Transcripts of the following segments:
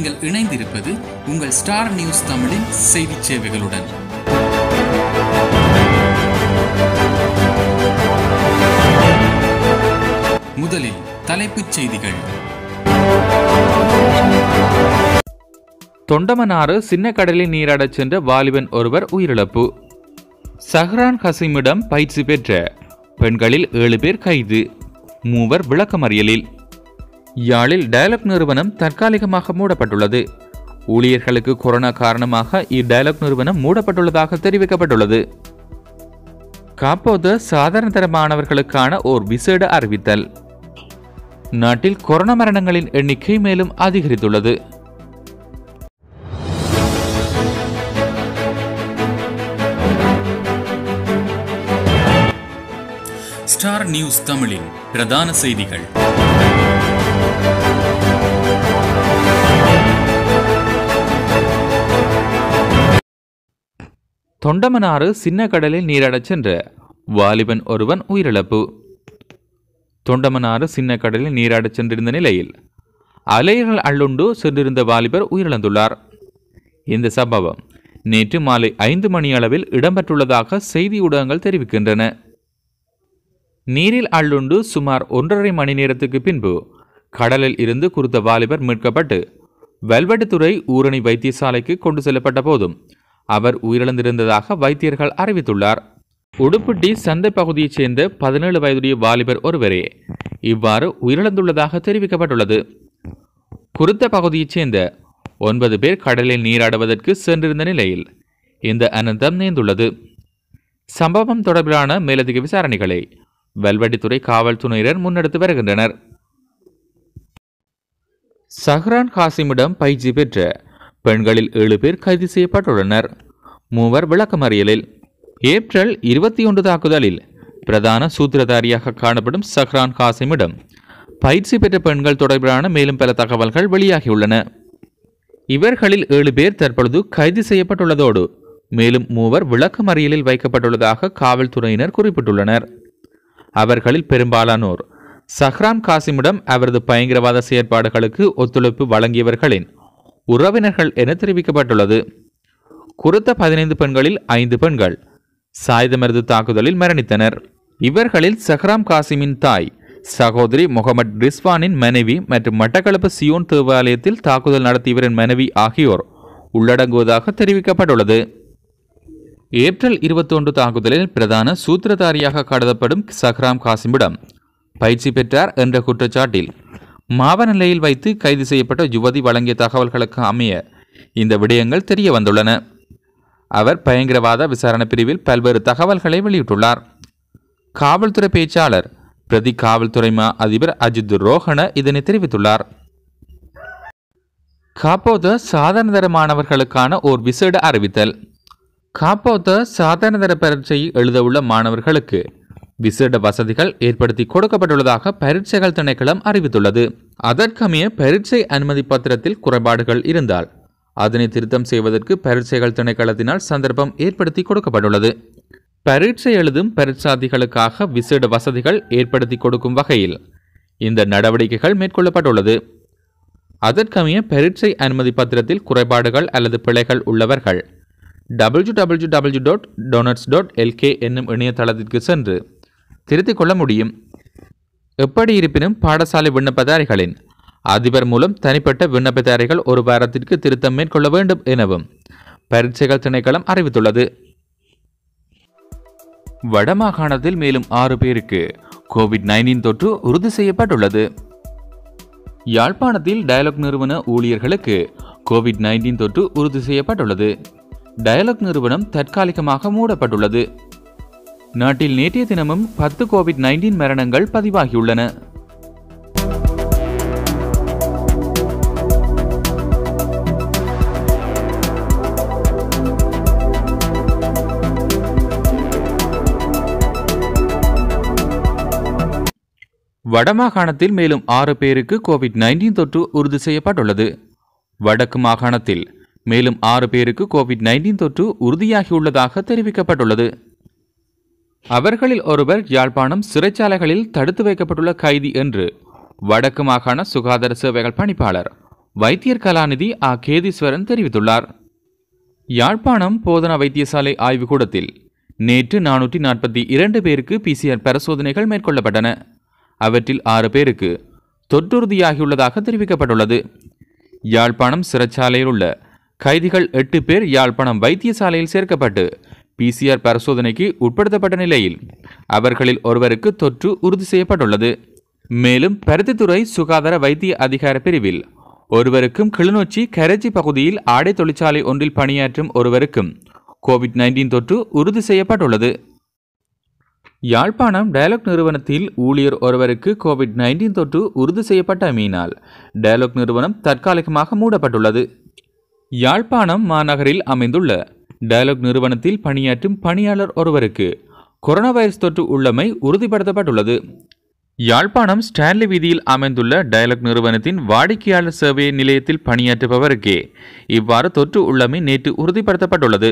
நீங்கள் இணைந்திருப்பது உங்கள் ஸ்டார் நியூஸ் தமிழின் செய்தி சேவைகளுடன் முதலில் தலைப்புச் செய்திகள் தொண்டமனாறு சின்ன கடலில் நீராடச் சென்ற வாலிபன் ஒருவர் உயிரிழப்பு சஹ்ரான் ஹசீமிடம் பயிற்சி பெற்ற பெண்களில் ஏழு பேர் கைது மூவர் விளக்கமறியலில் யாழில் டயலாக் நிறுவனம் தற்காலிகமாக மூடப்பட்டுள்ளது ஊழியர்களுக்கு கொரோனா காரணமாக இட்டயலாக் நிறுவனம் மூடப்பட்டுள்ளதாக தெரிவிக்கப்பட்டுள்ளது காப்போது சாதாரண தர மாணவர்களுக்கான ஓர் விசேட அறிவித்தல் நாட்டில் கொரோனா மரணங்களின் எண்ணிக்கை மேலும் அதிகரித்துள்ளது ஸ்டார் நியூஸ் தமிழின் பிரதான செய்திகள் தொண்டமனாறு சின்ன கடலில் நீரடச் சென்ற வாலிபன் ஒருவன் உயிரிழப்பு தொண்டமனாறு சின்ன கடலில் நீராடச் சென்றிருந்த நிலையில் அலைகள் அள்ளுண்டு சென்றிருந்த வாலிபர் உயிரிழந்துள்ளார் இந்த சம்பவம் நேற்று மாலை ஐந்து மணி அளவில் இடம்பெற்றுள்ளதாக செய்தி ஊடகங்கள் தெரிவிக்கின்றன நீரில் அள்ளுண்டு சுமார் ஒன்றரை மணி நேரத்துக்கு பின்பு கடலில் இருந்து குறித்த வாலிபர் மீட்கப்பட்டு வல்வெட்டுத்துறை ஊரணி வைத்தியசாலைக்கு கொண்டு செல்லப்பட்ட போதும் அவர் உயிரிழந்திருந்ததாக வைத்தியர்கள் அறிவித்துள்ளார் உடுப்புட்டி சந்தை பகுதியைச் சேர்ந்த பதினேழு வயதுடைய வாலிபர் ஒருவரே இவ்வாறு உயிரிழந்துள்ளதாக தெரிவிக்கப்பட்டுள்ளது குருத்த பகுதியைச் சேர்ந்த ஒன்பது பேர் கடலில் நீராடுவதற்கு சென்றிருந்த நிலையில் இந்த அனந்தம் நேர்ந்துள்ளது சம்பவம் தொடர்பிலான மேலதிக விசாரணைகளை வல்வெட்டித்துறை காவல்துறையினர் முன்னெடுத்து வருகின்றனர் சஹ்ரான் காசிமிடம் பயிற்சி பெற்ற பெண்களில் ஏழு பேர் கைது செய்யப்பட்டுள்ளனர் மூவர் விளக்கமறியலில் ஏப்ரல் இருபத்தி ஒன்று தாக்குதலில் பிரதான சூத்திரதாரியாக காணப்படும் சஹ்ரான் காசிமிடம் பயிற்சி பெற்ற பெண்கள் தொடர்பிலான மேலும் பல தகவல்கள் வெளியாகியுள்ளன இவர்களில் ஏழு பேர் தற்பொழுது கைது செய்யப்பட்டுள்ளதோடு மேலும் மூவர் விளக்கமறியலில் வைக்கப்பட்டுள்ளதாக காவல்துறையினர் குறிப்பிட்டுள்ளனர் அவர்களில் பெரும்பாலானோர் சஹ்ரான் காசிமிடம் அவரது பயங்கரவாத செயற்பாடுகளுக்கு ஒத்துழைப்பு வழங்கியவர்களின் உறவினர்கள் என தெரிவிக்கப்பட்டுள்ளது குறித்த பதினைந்து பெண்களில் ஐந்து பெண்கள் சாயுத மருந்து தாக்குதலில் மரணித்தனர் இவர்களில் சஹ்ராம் காசிமின் தாய் சகோதரி முகமது ரிஸ்வானின் மனைவி மற்றும் மட்டக்களப்பு சியோன் தேவாலயத்தில் தாக்குதல் நடத்தியவரின் மனைவி ஆகியோர் உள்ளடங்குவதாக தெரிவிக்கப்பட்டுள்ளது ஏப்ரல் இருபத்தொன்று தாக்குதலில் பிரதான சூத்திரதாரியாக கருதப்படும் சஹ்ராம் காசிமிடம் பயிற்சி பெற்றார் என்ற குற்றச்சாட்டில் மாவன நிலையில் வைத்து கைது செய்யப்பட்ட யுவதி வழங்கிய தகவல்களுக்கு அமைய இந்த விடயங்கள் தெரிய வந்துள்ளன அவர் பயங்கரவாத விசாரணை பிரிவில் பல்வேறு தகவல்களை வெளியிட்டுள்ளார் காவல்துறை பேச்சாளர் பிரதி காவல்துறை மா அதிபர் அஜித் ரோஹன இதனை தெரிவித்துள்ளார் காப்போத மாணவர்களுக்கான ஓர் விசேட அறிவித்தல் காப்போத சாதாரணதர பரீட்சையை எழுதவுள்ள மாணவர்களுக்கு விசேட வசதிகள் ஏற்படுத்தி கொடுக்கப்பட்டுள்ளதாக பரீட்சைகள் திணைக்களம் அறிவித்துள்ளது அதற்கமைய பரீட்சை அனுமதி பத்திரத்தில் குறைபாடுகள் இருந்தால் அதனை திருத்தம் செய்வதற்கு பரீட்சைகள் திணைக்களத்தினால் சந்தர்ப்பம் ஏற்படுத்தி கொடுக்கப்பட்டுள்ளது பரீட்சை எழுதும் பரீட்சாதிகளுக்காக விசேட வசதிகள் ஏற்படுத்தி கொடுக்கும் வகையில் இந்த நடவடிக்கைகள் மேற்கொள்ளப்பட்டுள்ளது அதற்கமைய பரீட்சை அனுமதி பத்திரத்தில் குறைபாடுகள் அல்லது பிழைகள் உள்ளவர்கள் W W W dot donuts dot LK என்னும் இணையதளத்திற்கு சென்று திருத்திக் கொள்ள முடியும் எப்படி இருப்பினும் பாடசாலை விண்ணப்பதாரிகளின் அதிபர் மூலம் தனிப்பட்ட விண்ணப்பதாரிகள் ஒரு வாரத்திற்கு திருத்தம் மேற்கொள்ள வேண்டும் எனவும் பரீட்சைகள் திணைக்களம் அறிவித்துள்ளது வடமாகாணத்தில் மேலும் ஆறு பேருக்கு கோவிட் நைன்டீன் தொற்று உறுதி செய்யப்பட்டுள்ளது யாழ்ப்பாணத்தில் டயலாக் நிறுவன ஊழியர்களுக்கு கோவிட் நைன்டீன் தொற்று உறுதி செய்யப்பட்டுள்ளது டயலாக் நிறுவனம் தற்காலிகமாக மூடப்பட்டுள்ளது நாட்டில் நேற்றைய தினமும் பத்து கோவிட் நைன்டீன் மரணங்கள் பதிவாகியுள்ளன வடமாகாணத்தில் மேலும் ஆறு பேருக்கு கோவிட் நைன்டீன் தொற்று உறுதி செய்யப்பட்டுள்ளது வடக்கு மாகாணத்தில் மேலும் ஆறு பேருக்கு கோவிட் நைன்டீன் தொற்று உறுதியாகியுள்ளதாக தெரிவிக்கப்பட்டுள்ளது அவர்களில் ஒருவர் யாழ்ப்பாணம் சிறைச்சாலைகளில் தடுத்து வைக்கப்பட்டுள்ள கைதி என்று வடக்கு மாகாண சுகாதார சேவைகள் பணிப்பாளர் வைத்தியர் கலாநிதி ஆ கேதீஸ்வரன் தெரிவித்துள்ளார் யாழ்ப்பாணம் போதனா வைத்தியசாலை ஆய்வுக்கூடத்தில் நேற்று நானூற்றி நாற்பத்தி இரண்டு பேருக்கு பிசிஆர் பரிசோதனைகள் மேற்கொள்ளப்பட்டன அவற்றில் ஆறு பேருக்கு தொற்றுறுதியாகியுள்ளதாக தெரிவிக்கப்பட்டுள்ளது யாழ்ப்பாணம் சிறைச்சாலையில் உள்ள கைதிகள் எட்டு பேர் யாழ்ப்பாணம் வைத்தியசாலையில் சேர்க்கப்பட்டு பிசிஆர் பரிசோதனைக்கு உட்படுத்தப்பட்ட நிலையில் அவர்களில் ஒருவருக்கு தொற்று உறுதி செய்யப்பட்டுள்ளது மேலும் பருத்தித்துறை சுகாதார வைத்திய அதிகார பிரிவில் ஒருவருக்கும் கிளிநொச்சி கரச்சி பகுதியில் ஆடை தொழிற்சாலை ஒன்றில் பணியாற்றும் ஒருவருக்கும் கோவிட் நைன்டீன் தொற்று உறுதி செய்யப்பட்டுள்ளது யாழ்ப்பாணம் டயலாக் நிறுவனத்தில் ஊழியர் ஒருவருக்கு கோவிட் நைன்டீன் தொற்று உறுதி செய்யப்பட்ட மீனால் டயலாக் நிறுவனம் தற்காலிகமாக மூடப்பட்டுள்ளது யாழ்ப்பாணம் மாநகரில் அமைந்துள்ள டயலாக் நிறுவனத்தில் பணியாற்றும் பணியாளர் ஒருவருக்கு கொரோனா வைரஸ் தொற்று உள்ளமை உறுதிப்படுத்தப்பட்டுள்ளது யாழ்ப்பாணம் ஸ்டான்லி வீதியில் அமைந்துள்ள டயலாக் நிறுவனத்தின் வாடிக்கையாளர் சேவை நிலையத்தில் பணியாற்றுபவருக்கே இவ்வாறு தொற்று உள்ளமை நேற்று உறுதிப்படுத்தப்பட்டுள்ளது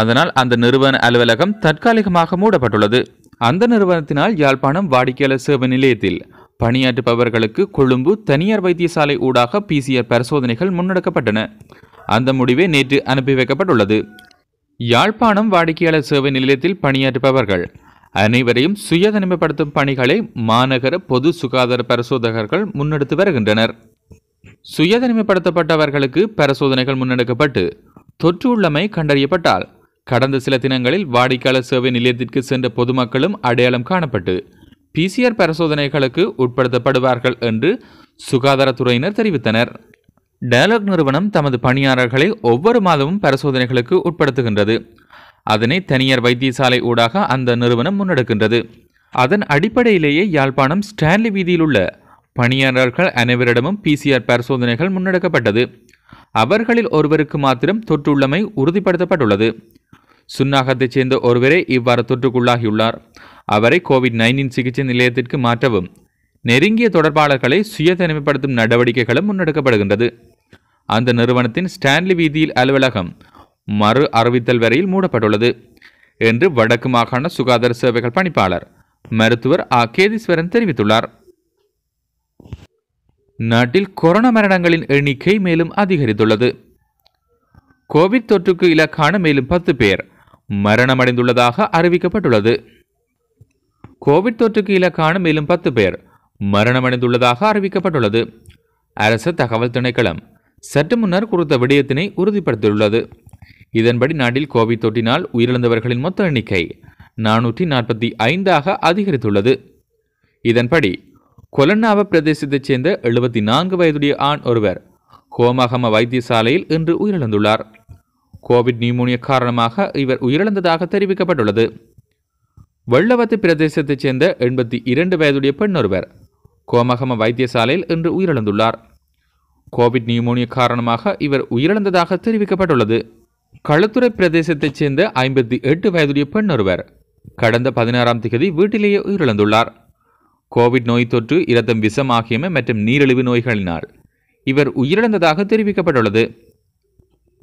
அதனால் அந்த நிறுவன அலுவலகம் தற்காலிகமாக மூடப்பட்டுள்ளது அந்த நிறுவனத்தினால் யாழ்ப்பாணம் வாடிக்கையாளர் சேவை நிலையத்தில் பணியாற்றுபவர்களுக்கு கொழும்பு தனியார் வைத்தியசாலை ஊடாக பிசிஆர் பரிசோதனைகள் முன்னெடுக்கப்பட்டன அந்த முடிவே நேற்று அனுப்பி வைக்கப்பட்டுள்ளது யாழ்ப்பாணம் வாடிக்கையாளர் சேவை நிலையத்தில் பணியாற்றுபவர்கள் அனைவரையும் சுயதனிமைப்படுத்தும் பணிகளை மாநகர பொது சுகாதார பரிசோதகர்கள் முன்னெடுத்து வருகின்றனர் சுயதனிமைப்படுத்தப்பட்டவர்களுக்கு பரிசோதனைகள் முன்னெடுக்கப்பட்டு தொற்று உள்ளமை கண்டறியப்பட்டால் கடந்த சில தினங்களில் வாடிக்கையாளர் சேவை நிலையத்திற்கு சென்ற பொதுமக்களும் அடையாளம் காணப்பட்டு பிசிஆர் பரிசோதனைகளுக்கு உட்படுத்தப்படுவார்கள் என்று சுகாதாரத்துறையினர் தெரிவித்தனர் டயலாக் நிறுவனம் தமது பணியாளர்களை ஒவ்வொரு மாதமும் பரிசோதனைகளுக்கு உட்படுத்துகின்றது அதனை தனியார் வைத்தியசாலை ஊடாக அந்த நிறுவனம் முன்னெடுக்கின்றது அதன் அடிப்படையிலேயே யாழ்ப்பாணம் ஸ்டான்லி வீதியில் உள்ள பணியாளர்கள் அனைவரிடமும் பிசிஆர் பரிசோதனைகள் முன்னெடுக்கப்பட்டது அவர்களில் ஒருவருக்கு மாத்திரம் தொற்றுள்ளமை உறுதிப்படுத்தப்பட்டுள்ளது சுன்னாகத்தைச் சேர்ந்த ஒருவரே இவ்வாறு தொற்றுக்குள்ளாகியுள்ளார் அவரை கோவிட் நைன்டீன் சிகிச்சை நிலையத்திற்கு மாற்றவும் நெருங்கிய தொடர்பாளர்களை சுய தனிமைப்படுத்தும் நடவடிக்கைகளும் முன்னெடுக்கப்படுகின்றது அந்த நிறுவனத்தின் ஸ்டான்லி வீதியில் அலுவலகம் மறு அறிவித்தல் வரையில் மூடப்பட்டுள்ளது என்று வடக்கு மாகாண சுகாதார சேவைகள் பணிப்பாளர் மருத்துவர் ஆ கேதீஸ்வரன் தெரிவித்துள்ளார் நாட்டில் கொரோனா மரணங்களின் எண்ணிக்கை மேலும் அதிகரித்துள்ளது கோவிட் தொற்றுக்கு இலக்கான மேலும் பத்து பேர் மரணமடைந்துள்ளதாக அறிவிக்கப்பட்டுள்ளது கோவிட் தொற்றுக்கு இலக்கான மேலும் பத்து பேர் மரணமடைந்துள்ளதாக அறிவிக்கப்பட்டுள்ளது அரசு தகவல் திணைக்களம் சற்று முன்னர் குறித்த விடயத்தினை உறுதிப்படுத்தியுள்ளது இதன்படி நாட்டில் கோவிட் தொற்றினால் உயிரிழந்தவர்களின் மொத்த எண்ணிக்கை நானூற்றி நாற்பத்தி ஐந்தாக அதிகரித்துள்ளது இதன்படி கொலன்னாவ பிரதேசத்தைச் சேர்ந்த எழுபத்தி நான்கு வயதுடைய ஆண் ஒருவர் கோமகம வைத்தியசாலையில் இன்று உயிரிழந்துள்ளார் கோவிட் நியூமோனிய காரணமாக இவர் உயிரிழந்ததாக தெரிவிக்கப்பட்டுள்ளது வெள்ளவத்து பிரதேசத்தைச் சேர்ந்த எண்பத்தி இரண்டு வயதுடைய பெண் ஒருவர் கோமகம வைத்தியசாலையில் இன்று உயிரிழந்துள்ளார் கோவிட் நியூமோனியா காரணமாக இவர் உயிரிழந்ததாக தெரிவிக்கப்பட்டுள்ளது களுத்துறை பிரதேசத்தைச் சேர்ந்த ஐம்பத்தி எட்டு வயதுடைய பெண் ஒருவர் கடந்த பதினாறாம் திகதி வீட்டிலேயே உயிரிழந்துள்ளார் கோவிட் நோய் தொற்று இரத்தம் விஷம் ஆகியமை மற்றும் நீரிழிவு நோய்களினால் இவர் உயிரிழந்ததாக தெரிவிக்கப்பட்டுள்ளது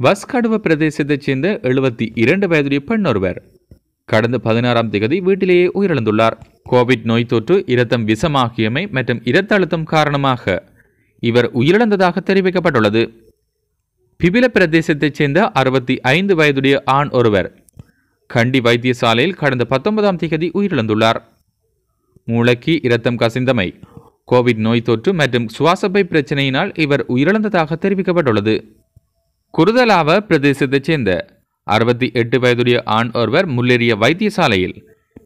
வஸ்கடுவ பிரதேசத்தைச் சேர்ந்த எழுபத்தி இரண்டு வயதுடைய பெண் ஒருவர் கடந்த பதினாறாம் திகதி வீட்டிலேயே உயிரிழந்துள்ளார் கோவிட் நோய் தொற்று இரத்தம் விஷமாகியமை மற்றும் இரத்த அழுத்தம் காரணமாக இவர் உயிரிழந்ததாக தெரிவிக்கப்பட்டுள்ளது பிபில பிரதேசத்தைச் சேர்ந்த அறுபத்தி ஐந்து வயதுடைய ஆண் ஒருவர் கண்டி வைத்தியசாலையில் கடந்த பத்தொன்பதாம் தேதி உயிரிழந்துள்ளார் மூளைக்கு இரத்தம் கசிந்தமை கோவிட் நோய் தொற்று மற்றும் சுவாசப்பை பிரச்சினையினால் இவர் உயிரிழந்ததாக தெரிவிக்கப்பட்டுள்ளது குருதலாவ பிரதேசத்தைச் சேர்ந்த அறுபத்தி எட்டு வயதுடைய ஆண் ஒருவர் முள்ளேறிய வைத்தியசாலையில்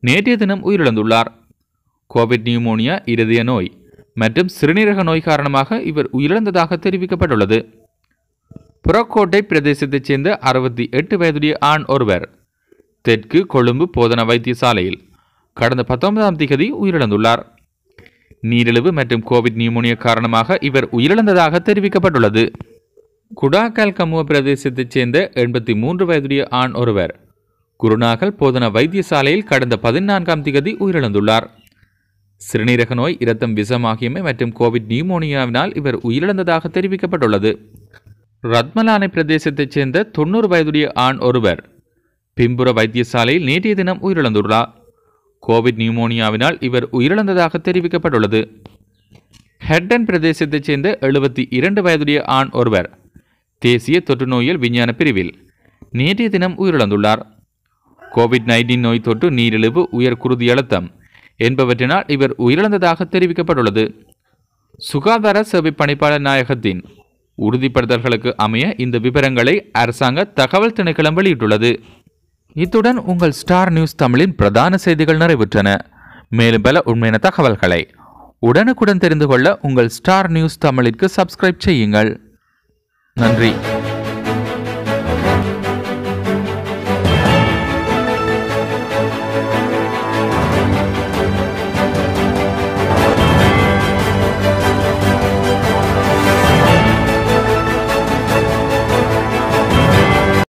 நேற்றைய தினம் உயிரிழந்துள்ளார் கோவிட் நியூமோனியா இருதய நோய் மற்றும் சிறுநீரக நோய் காரணமாக இவர் உயிரிழந்ததாக தெரிவிக்கப்பட்டுள்ளது புறக்கோட்டை பிரதேசத்தைச் சேர்ந்த அறுபத்தி எட்டு வயதுடைய ஆண் ஒருவர் தெற்கு கொழும்பு போதனா வைத்தியசாலையில் கடந்த பத்தொன்பதாம் திகதி உயிரிழந்துள்ளார் நீரிழிவு மற்றும் கோவிட் நியூமோனியா காரணமாக இவர் உயிரிழந்ததாக தெரிவிக்கப்பட்டுள்ளது குடாக்கால் கமுவ பிரதேசத்தைச் சேர்ந்த எண்பத்தி மூன்று வயதுடைய ஆண் ஒருவர் குருநாகல் போதன வைத்தியசாலையில் கடந்த பதினான்காம் திகதி உயிரிழந்துள்ளார் சிறுநீரக நோய் இரத்தம் விஷம் ஆகியமை மற்றும் கோவிட் நியூமோனியாவினால் இவர் உயிரிழந்ததாக தெரிவிக்கப்பட்டுள்ளது ரத்மலானை பிரதேசத்தைச் சேர்ந்த தொன்னூறு வயதுடைய ஆண் ஒருவர் பிம்புற வைத்தியசாலையில் நேற்றைய தினம் உயிரிழந்துள்ளார் கோவிட் நியூமோனியாவினால் இவர் உயிரிழந்ததாக தெரிவிக்கப்பட்டுள்ளது ஹெட்டன் பிரதேசத்தைச் சேர்ந்த எழுபத்தி இரண்டு வயதுடைய ஆண் ஒருவர் தேசிய தொற்று நோயியல் விஞ்ஞான பிரிவில் நேற்றைய தினம் உயிரிழந்துள்ளார் கோவிட் நைன்டீன் நோய் தொற்று நீரிழிவு உயர் அழுத்தம் என்பவற்றினால் இவர் உயிரிழந்ததாக தெரிவிக்கப்பட்டுள்ளது சுகாதார சேவை பணிப்பாளர் நாயகத்தின் உறுதிப்படுத்தல்களுக்கு அமைய இந்த விவரங்களை அரசாங்க தகவல் திணைக்களம் வெளியிட்டுள்ளது இத்துடன் உங்கள் ஸ்டார் நியூஸ் தமிழின் பிரதான செய்திகள் நிறைவுற்றன மேலும் பல உண்மையான தகவல்களை உடனுக்குடன் தெரிந்து கொள்ள உங்கள் ஸ்டார் நியூஸ் தமிழிற்கு சப்ஸ்கிரைப் செய்யுங்கள் நன்றி